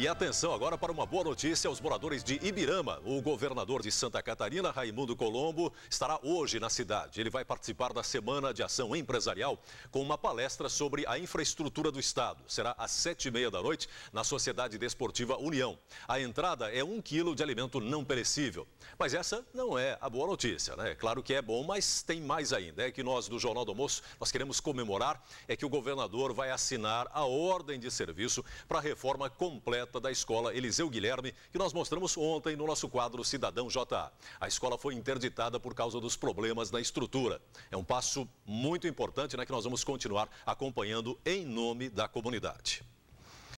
E atenção agora para uma boa notícia aos moradores de Ibirama. O governador de Santa Catarina, Raimundo Colombo, estará hoje na cidade. Ele vai participar da Semana de Ação Empresarial com uma palestra sobre a infraestrutura do Estado. Será às sete e meia da noite na Sociedade Desportiva União. A entrada é um quilo de alimento não perecível. Mas essa não é a boa notícia, né? Claro que é bom, mas tem mais ainda. É que nós do Jornal do Almoço, nós queremos comemorar, é que o governador vai assinar a ordem de serviço para a reforma completa direta da escola Eliseu Guilherme, que nós mostramos ontem no nosso quadro Cidadão JA. A escola foi interditada por causa dos problemas na estrutura. É um passo muito importante né, que nós vamos continuar acompanhando em nome da comunidade.